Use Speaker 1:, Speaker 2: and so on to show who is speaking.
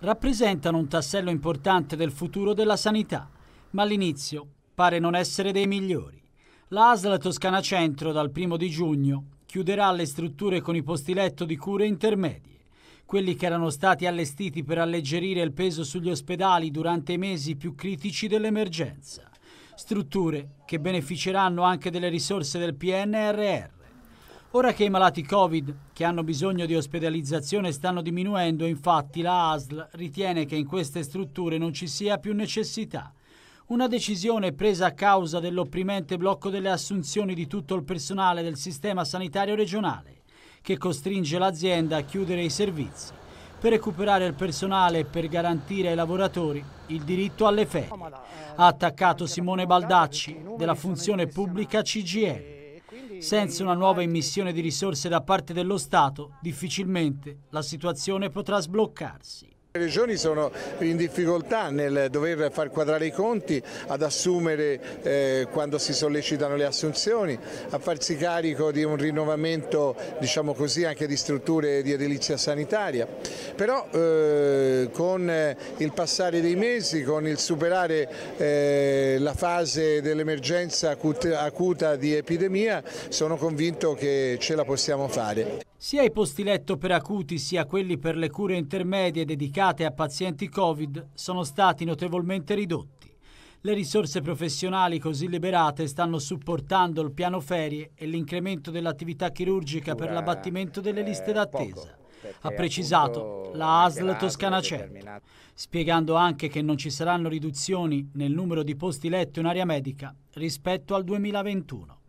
Speaker 1: rappresentano un tassello importante del futuro della sanità, ma all'inizio pare non essere dei migliori. La ASL Toscana Centro dal 1 di giugno chiuderà le strutture con i posti letto di cure intermedie. Quelli che erano stati allestiti per alleggerire il peso sugli ospedali durante i mesi più critici dell'emergenza. Strutture che beneficeranno anche delle risorse del PNRR. Ora che i malati Covid che hanno bisogno di ospedalizzazione stanno diminuendo, infatti la ASL ritiene che in queste strutture non ci sia più necessità. Una decisione presa a causa dell'opprimente blocco delle assunzioni di tutto il personale del sistema sanitario regionale, che costringe l'azienda a chiudere i servizi per recuperare il personale e per garantire ai lavoratori il diritto alle ferie. Ha attaccato Simone Baldacci della funzione pubblica CGL. Senza una nuova emissione di risorse da parte dello Stato, difficilmente la situazione potrà sbloccarsi.
Speaker 2: Le regioni sono in difficoltà nel dover far quadrare i conti, ad assumere eh, quando si sollecitano le assunzioni, a farsi carico di un rinnovamento diciamo così, anche di strutture di edilizia sanitaria. Però eh, con il passare dei mesi, con il superare eh, la fase dell'emergenza acuta, acuta di epidemia, sono convinto che ce la possiamo fare.
Speaker 1: Sia i posti letto per acuti sia quelli per le cure intermedie dedicate dedicate a pazienti Covid sono stati notevolmente ridotti. Le risorse professionali così liberate stanno supportando il piano ferie e l'incremento dell'attività chirurgica per l'abbattimento delle eh, liste d'attesa ha precisato la ASL Toscana Centro, spiegando anche che non ci saranno riduzioni nel numero di posti letto in area medica rispetto al 2021.